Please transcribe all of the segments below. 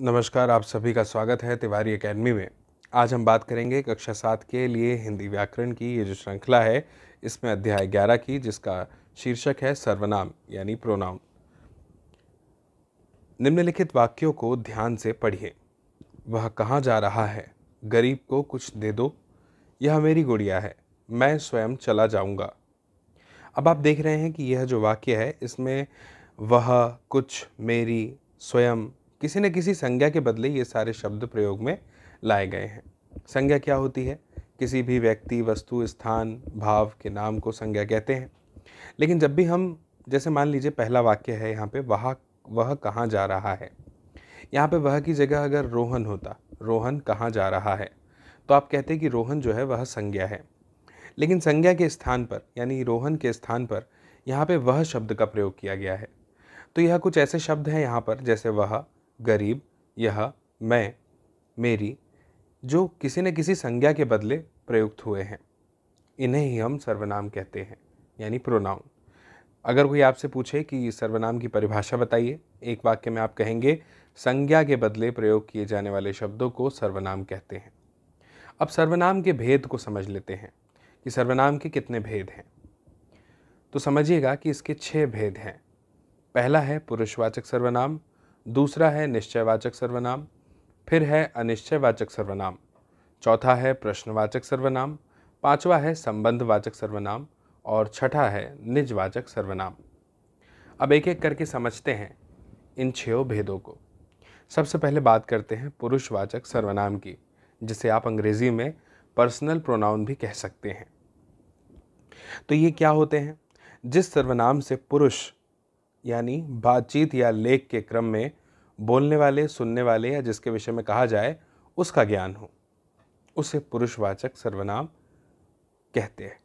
नमस्कार आप सभी का स्वागत है तिवारी एकेडमी में आज हम बात करेंगे कक्षा सात के लिए हिंदी व्याकरण की ये जो श्रृंखला है इसमें अध्याय ग्यारह की जिसका शीर्षक है सर्वनाम यानी प्रोनाउन निम्नलिखित वाक्यों को ध्यान से पढ़िए वह कहाँ जा रहा है गरीब को कुछ दे दो यह मेरी गुड़िया है मैं स्वयं चला जाऊँगा अब आप देख रहे हैं कि यह जो वाक्य है इसमें वह कुछ मेरी स्वयं किसी न किसी संज्ञा के बदले ये सारे शब्द प्रयोग में लाए गए हैं संज्ञा क्या होती है किसी भी व्यक्ति वस्तु स्थान भाव के नाम को संज्ञा कहते हैं लेकिन जब भी हम जैसे मान लीजिए पहला वाक्य है यहाँ पे वह वह कहाँ जा रहा है यहाँ पे वह की जगह अगर रोहन होता रोहन कहाँ जा रहा है तो आप कहते कि रोहन जो है वह संज्ञा है लेकिन संज्ञा के स्थान पर यानी रोहन के स्थान पर यहाँ पे वह शब्द का प्रयोग किया गया है तो यह कुछ ऐसे शब्द हैं यहाँ पर जैसे वह गरीब यह मैं मेरी जो किसी न किसी संज्ञा के बदले प्रयुक्त हुए हैं इन्हें ही हम सर्वनाम कहते हैं यानी प्रोनाउन अगर कोई आपसे पूछे कि सर्वनाम की परिभाषा बताइए एक वाक्य में आप कहेंगे संज्ञा के बदले प्रयोग किए जाने वाले शब्दों को सर्वनाम कहते हैं अब सर्वनाम के भेद को समझ लेते हैं कि सर्वनाम के कितने भेद हैं तो समझिएगा कि इसके छः भेद हैं पहला है पुरुषवाचक सर्वनाम दूसरा है निश्चयवाचक सर्वनाम फिर है अनिश्चयवाचक सर्वनाम चौथा है प्रश्नवाचक सर्वनाम पांचवा है संबंधवाचक सर्वनाम और छठा है निजवाचक सर्वनाम अब एक एक करके समझते हैं इन छो भेदों को सबसे पहले बात करते हैं पुरुषवाचक सर्वनाम की जिसे आप अंग्रेज़ी में पर्सनल प्रोनाउन भी कह सकते हैं तो ये क्या होते हैं जिस सर्वनाम से पुरुष यानी बातचीत या लेख के क्रम में बोलने वाले सुनने वाले या जिसके विषय में कहा जाए उसका ज्ञान हो उसे पुरुषवाचक सर्वनाम कहते हैं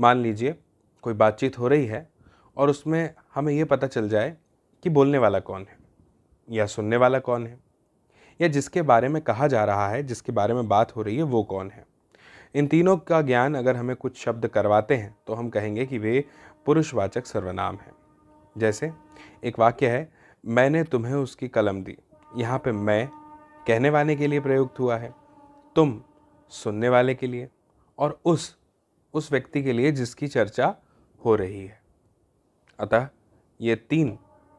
मान लीजिए कोई बातचीत हो रही है और उसमें हमें यह पता चल जाए कि बोलने वाला कौन है या सुनने वाला कौन है या जिसके बारे में कहा जा रहा है जिसके बारे में बात हो रही है वो कौन है इन तीनों का ज्ञान अगर हमें कुछ शब्द करवाते हैं तो हम कहेंगे कि वे पुरुषवाचक सर्वनाम हैं जैसे एक वाक्य है मैंने तुम्हें उसकी कलम दी यहाँ पे मैं कहने वाले के लिए प्रयुक्त हुआ है तुम सुनने वाले के लिए और उस उस व्यक्ति के लिए जिसकी चर्चा हो रही है अतः ये तीन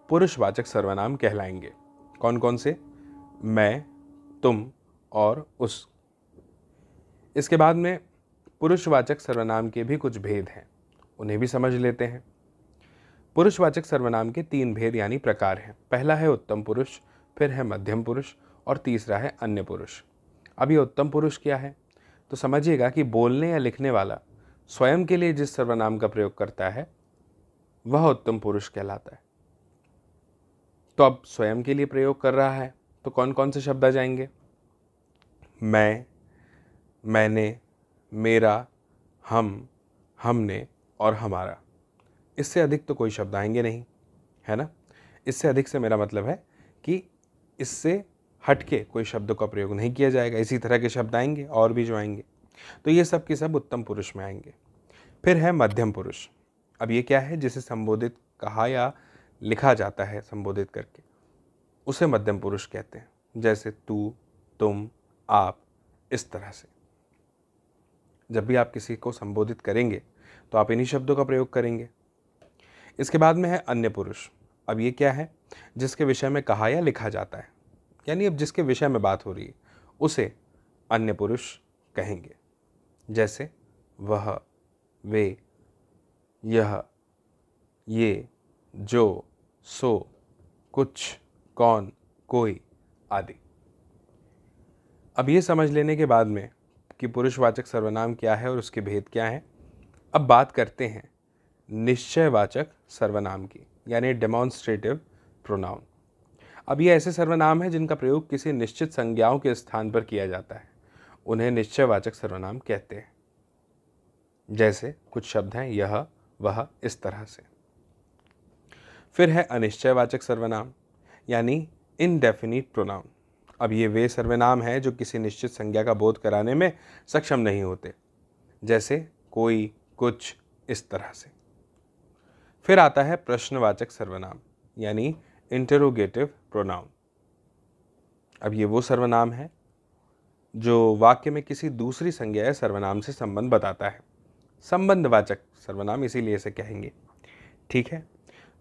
पुरुषवाचक सर्वनाम कहलाएंगे कौन कौन से मैं तुम और उस इसके बाद में पुरुषवाचक सर्वनाम के भी कुछ भेद हैं उन्हें भी समझ लेते हैं पुरुषवाचक सर्वनाम के तीन भेद यानी प्रकार हैं पहला है उत्तम पुरुष फिर है मध्यम पुरुष और तीसरा है अन्य पुरुष अब ये उत्तम पुरुष क्या है तो समझिएगा कि बोलने या लिखने वाला स्वयं के लिए जिस सर्वनाम का प्रयोग करता है वह उत्तम पुरुष कहलाता है तो अब स्वयं के लिए प्रयोग कर रहा है तो कौन कौन से शब्द आ जाएंगे मैं मैंने मेरा हम हमने और हमारा इससे अधिक तो कोई शब्द आएंगे नहीं है ना इससे अधिक से मेरा मतलब है कि इससे हट के कोई शब्द का प्रयोग नहीं किया जाएगा इसी तरह के शब्द आएंगे और भी जो आएंगे तो ये सब के सब उत्तम पुरुष में आएंगे फिर है मध्यम पुरुष अब ये क्या है जिसे संबोधित कहा या लिखा जाता है संबोधित करके उसे मध्यम पुरुष कहते हैं जैसे तू तुम आप इस तरह से जब भी आप किसी को संबोधित करेंगे तो आप इन्हीं शब्दों का प्रयोग करेंगे इसके बाद में है अन्य पुरुष अब ये क्या है जिसके विषय में कहा या लिखा जाता है यानी अब जिसके विषय में बात हो रही है उसे अन्य पुरुष कहेंगे जैसे वह वे यह ये जो सो कुछ कौन कोई आदि अब ये समझ लेने के बाद में कि पुरुषवाचक सर्वनाम क्या है और उसके भेद क्या हैं अब बात करते हैं निश्चयवाचक सर्वनाम की यानी डेमॉन्स्ट्रेटिव प्रोनाउन अब ये ऐसे सर्वनाम हैं जिनका प्रयोग किसी निश्चित संज्ञाओं के स्थान पर किया जाता है उन्हें निश्चयवाचक सर्वनाम कहते हैं जैसे कुछ शब्द हैं यह वह इस तरह से फिर है अनिश्चयवाचक सर्वनाम यानी इनडेफिनिट प्रोनाउन अब ये वे सर्वनाम हैं जो किसी निश्चित संज्ञा का बोध कराने में सक्षम नहीं होते जैसे कोई कुछ इस तरह से फिर आता है प्रश्नवाचक सर्वनाम यानी इंटरोगेटिव प्रोनाउन अब ये वो सर्वनाम है जो वाक्य में किसी दूसरी संज्ञा या सर्वनाम से संबंध बताता है संबंधवाचक सर्वनाम इसीलिए इसे कहेंगे ठीक है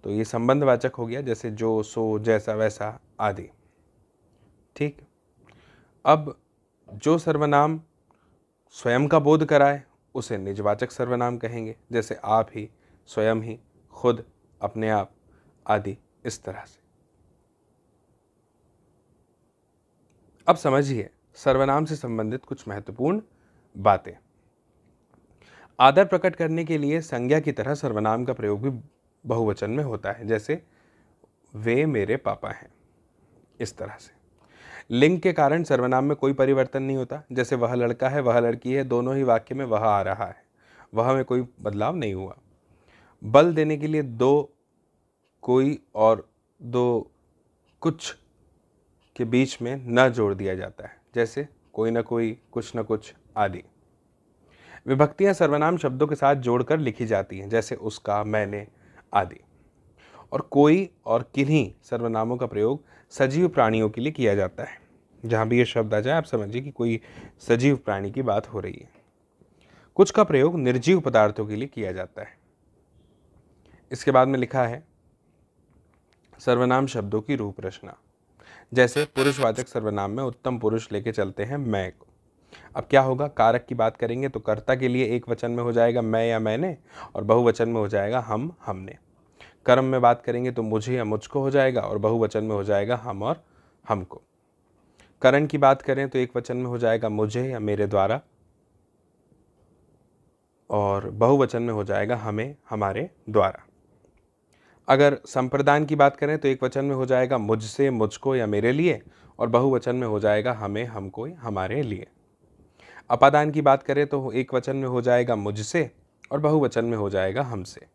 तो ये संबंधवाचक हो गया जैसे जो सो जैसा वैसा आदि ठीक अब जो सर्वनाम स्वयं का बोध कराए उसे निजवाचक सर्वनाम कहेंगे जैसे आप ही स्वयं ही खुद अपने आप आदि इस तरह से अब समझिए सर्वनाम से संबंधित कुछ महत्वपूर्ण बातें आदर प्रकट करने के लिए संज्ञा की तरह सर्वनाम का प्रयोग भी बहुवचन में होता है जैसे वे मेरे पापा हैं इस तरह से लिंग के कारण सर्वनाम में कोई परिवर्तन नहीं होता जैसे वह लड़का है वह लड़की है दोनों ही वाक्य में वह आ रहा है वह में कोई बदलाव नहीं हुआ बल देने के लिए दो कोई और दो कुछ के बीच में न जोड़ दिया जाता है जैसे कोई ना कोई कुछ ना कुछ आदि विभक्तियाँ सर्वनाम शब्दों के साथ जोड़कर लिखी जाती हैं जैसे उसका मैंने आदि और कोई और किन्हीं सर्वनामों का प्रयोग सजीव प्राणियों के लिए किया जाता है जहाँ भी ये शब्द आ जाए आप समझिए कि कोई सजीव प्राणी की बात हो रही है कुछ का प्रयोग निर्जीव पदार्थों के लिए किया जाता है इसके बाद में लिखा है सर्वनाम शब्दों की रूप रचना जैसे पुरुषवाचक सर्वनाम में उत्तम पुरुष लेके चलते हैं मैं को अब क्या होगा कारक की बात करेंगे तो कर्ता के लिए एक वचन में हो जाएगा मैं या मैंने और बहुवचन में हो जाएगा हम हमने कर्म में बात करेंगे तो मुझे या मुझको हो जाएगा और बहुवचन में हो जाएगा हम और हमको करण की बात करें तो एक वचन में हो जाएगा मुझे या मेरे द्वारा और बहुवचन में हो जाएगा हमें हमारे द्वारा अगर संप्रदान की बात करें तो एक वचन में हो जाएगा मुझसे मुझको या मेरे लिए और बहुवचन में हो जाएगा हमें हमको हमारे लिए अपादान की बात करें तो एक वचन में हो जाएगा मुझसे और बहुवचन में हो जाएगा हमसे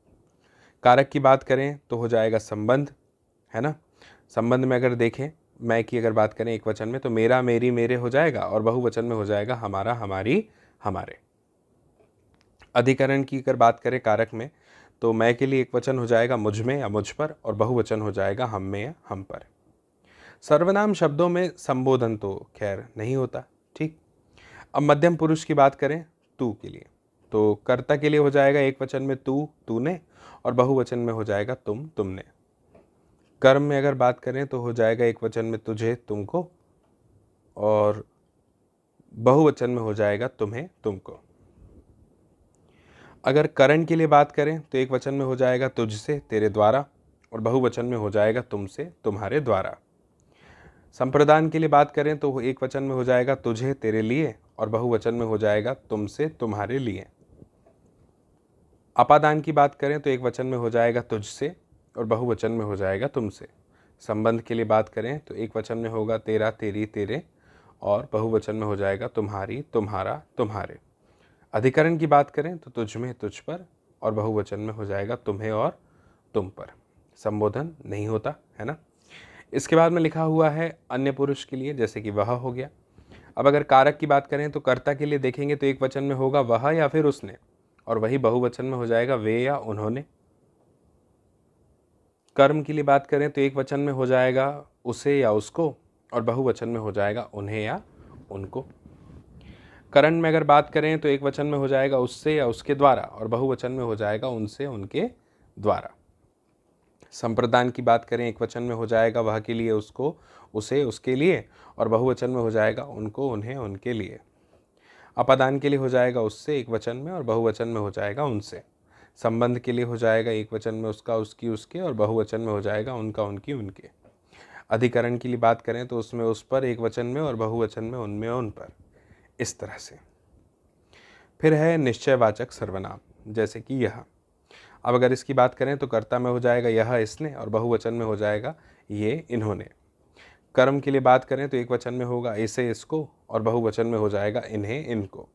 कारक की बात करें तो हो जाएगा संबंध है ना संबंध में अगर देखें मैं की अगर बात करें एक वचन में तो मेरा मेरी मेरे हो जाएगा और बहुवचन में हो जाएगा हमारा हमारी हमारे अधिकरण की अगर बात करें कारक में तो मैं के लिए एक वचन हो जाएगा मुझ में या मुझ पर और बहुवचन हो जाएगा हम में या हम पर सर्वनाम शब्दों में संबोधन तो खैर नहीं होता ठीक अब मध्यम पुरुष की बात करें तू के लिए तो कर्ता के लिए हो जाएगा एक वचन में तू तूने और बहुवचन में हो जाएगा तुम तुमने कर्म में अगर बात करें तो हो जाएगा एक वचन में तुझे तुमको और बहुवचन में हो जाएगा तुम्हें तुमको अगर करण के लिए बात करें तो एक वचन में हो जाएगा तुझसे तेरे द्वारा और बहुवचन में हो जाएगा तुमसे तुम्हारे द्वारा संप्रदान के लिए बात करें तो एक वचन में हो जाएगा तुझे तेरे लिए और बहुवचन में हो जाएगा तुमसे तुम्हारे लिए अपादान की बात करें तो एक वचन में हो जाएगा तुझसे और बहुवचन में हो जाएगा तुमसे संबंध के लिए बात करें तो एक वचन में होगा तेरा तेरी तेरे और बहुवचन में हो जाएगा तुम्हारी तुम्हारा तुम्हारे अधिकरण की बात करें तो तुझ में तुझ पर और बहुवचन में हो जाएगा तुम्हें और तुम पर संबोधन नहीं होता है ना इसके बाद में लिखा हुआ है अन्य पुरुष के लिए जैसे कि वह हो गया अब अगर कारक की बात करें तो कर्ता के लिए देखेंगे तो एक वचन में होगा वह या फिर उसने और वही बहुवचन में हो जाएगा वे या उन्होंने कर्म के लिए बात करें तो एक वचन में हो जाएगा उसे या उसको और बहुवचन में हो जाएगा उन्हें या उनको करण में अगर बात करें तो एक वचन में हो जाएगा उससे या उसके द्वारा और बहुवचन में हो जाएगा उनसे उनके द्वारा संप्रदान की बात करें एक वचन में हो जाएगा वह के लिए उसको उसे उसके लिए और बहुवचन में हो जाएगा उनको उन्हें उनके लिए अपादान के लिए हो जाएगा उससे एक वचन में और बहुवचन में हो जाएगा उनसे संबंध के लिए हो जाएगा एक वचन में उसका उसकी उसके और बहुवचन में हो जाएगा उनका उनकी उनके अधिकरण के लिए बात करें तो उसमें उस पर एक वचन में और बहुवचन में उनमें उन पर इस तरह से फिर है निश्चयवाचक सर्वनाम जैसे कि यह अब अगर इसकी बात करें तो कर्ता में हो जाएगा यह इसने और बहुवचन में हो जाएगा ये इन्होंने कर्म के लिए बात करें तो एक वचन में होगा इसे इसको और बहुवचन में हो जाएगा इन्हें इनको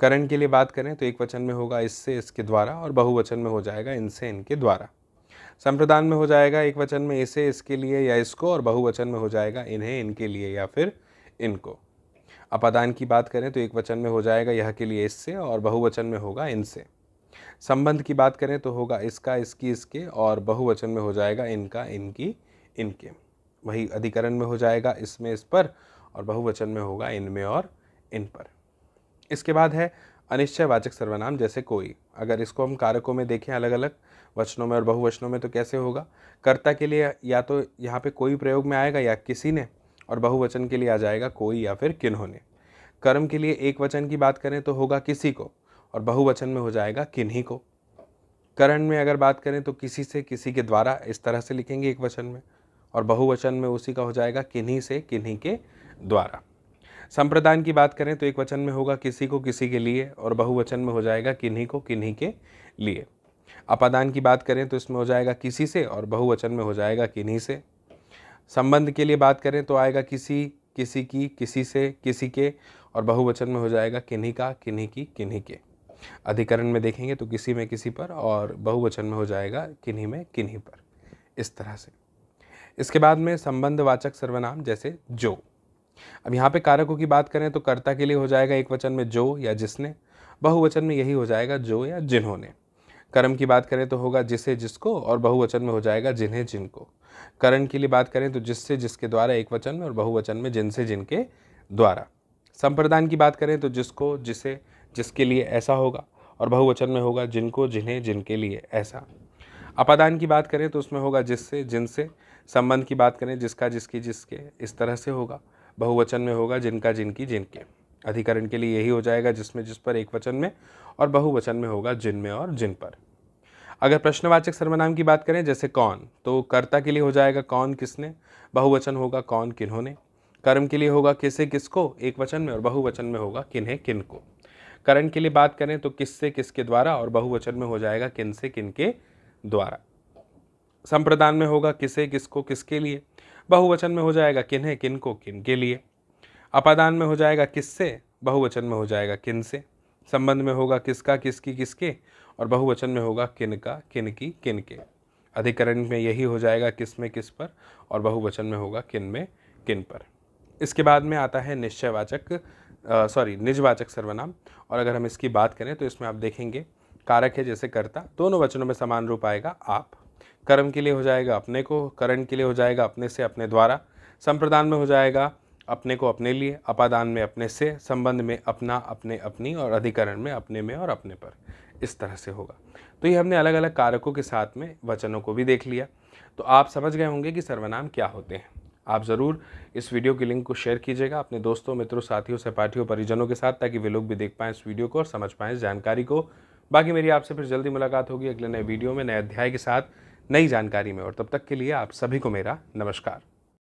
करण के लिए बात करें तो एक वचन में होगा इससे इसके द्वारा और बहुवचन में हो जाएगा इनसे इनके द्वारा संप्रदान में हो जाएगा एक वचन में इसे इसके लिए या इसको और बहुवचन में हो जाएगा इन्हें इनके लिए या फिर इनको अपादान की बात करें तो एक वचन में हो जाएगा यह के लिए इससे और बहुवचन में होगा इनसे संबंध की बात करें तो होगा इसका इसकी इसके और बहुवचन में हो जाएगा इनका इनकी इनके वही अधिकरण में हो जाएगा इसमें इस पर और बहुवचन में होगा इनमें और इन पर इसके बाद है अनिश्चय वाचक सर्वनाम जैसे कोई अगर इसको हम कारकों में देखें अलग अलग वचनों में और बहुवचनों में तो कैसे होगा कर्ता के लिए या तो यहाँ पे कोई प्रयोग में आएगा या किसी ने और बहुवचन के लिए आ जाएगा कोई या फिर किन्होंने कर्म के लिए एक वचन की बात करें तो होगा किसी को और बहुवचन में हो जाएगा किन्हीं को करण में अगर बात करें तो किसी से किसी के द्वारा इस तरह से लिखेंगे एक वचन में और बहुवचन में उसी का हो जाएगा किन्हीं से किन्हीं के द्वारा संप्रदान की बात करें तो एक वचन में होगा किसी को किसी के लिए और बहुवचन में हो जाएगा किन्हीं को किन्हीं के लिए अपादान की बात करें तो इसमें हो जाएगा किसी से और बहुवचन में हो जाएगा किन्हीं से संबंध के लिए बात करें तो आएगा किसी किसी की किसी से किसी के और बहुवचन में हो जाएगा किन्हीं का किन्हीं की किन्हीं के अधिकरण में देखेंगे तो किसी में किसी पर और बहुवचन में हो जाएगा किन्हीं में किन्हीं पर इस तरह से इसके बाद में संबंधवाचक सर्वनाम जैसे जो अब यहाँ पे कारकों की बात करें तो कर्ता के लिए हो जाएगा एक वचन में जो या जिसने बहुवचन में यही हो जाएगा जो या जिन्होंने कर्म की बात करें तो होगा जिसे जिसको और बहुवचन में हो जाएगा जिन्हें जिनको करण के लिए बात करें तो जिससे जिसके द्वारा एक वचन में और बहुवचन में जिनसे जिनके द्वारा संप्रदान की बात करें तो जिसको जिसे जिसके लिए ऐसा होगा और बहुवचन में होगा जिनको जिन्हें जिनके लिए ऐसा अपादान की बात करें तो उसमें होगा जिससे जिनसे संबंध की बात करें जिसका जिसकी जिसके इस तरह से होगा बहुवचन में होगा जिनका जिनकी जिनके अधिकरण के लिए यही हो जाएगा जिसमें जिस पर एक वचन में और बहुवचन में होगा जिन में और जिन पर अगर प्रश्नवाचक सर्वनाम की बात करें जैसे कौन तो कर्ता के लिए हो जाएगा कौन किसने बहुवचन होगा कौन किन्होंने कर्म के लिए होगा किसे किसको एक वचन में और बहुवचन में होगा किन्हें को करण के लिए बात करें तो किससे किसके द्वारा और बहुवचन में हो जाएगा किन से किन के द्वारा संप्रदान में होगा किसे किसको किसके लिए बहुवचन में हो जाएगा किन्हें को किन के लिए अपादान में हो जाएगा किससे बहुवचन में हो जाएगा किन से संबंध में होगा किसका किसकी किसके और बहुवचन में होगा किन का किन की किन के अधिकरण में यही हो जाएगा किस में किस पर और बहुवचन में होगा किन में किन पर इसके बाद में आता है निश्चयवाचक सॉरी निजवाचक सर्वनाम और अगर हम इसकी बात करें तो इसमें आप देखेंगे कारक है जैसे कर्ता दोनों वचनों में समान रूप आएगा आप कर्म के लिए हो जाएगा अपने को करण के लिए हो जाएगा अपने से अपने द्वारा संप्रदान में हो जाएगा अपने को अपने लिए अपादान में अपने से संबंध में अपना अपने अपनी और अधिकरण में अपने में और अपने पर इस तरह से होगा तो ये हमने अलग अलग कारकों के साथ में वचनों को भी देख लिया तो आप समझ गए होंगे कि सर्वनाम क्या होते हैं आप ज़रूर इस वीडियो की लिंक को शेयर कीजिएगा अपने दोस्तों मित्रों साथियों सहपाठियों परिजनों के साथ ताकि वे लोग भी देख पाएँ इस वीडियो को और समझ पाएँ इस जानकारी को बाकी मेरी आपसे फिर जल्दी मुलाकात होगी अगले नए वीडियो में नए अध्याय के साथ नई जानकारी में और तब तक के लिए आप सभी को मेरा नमस्कार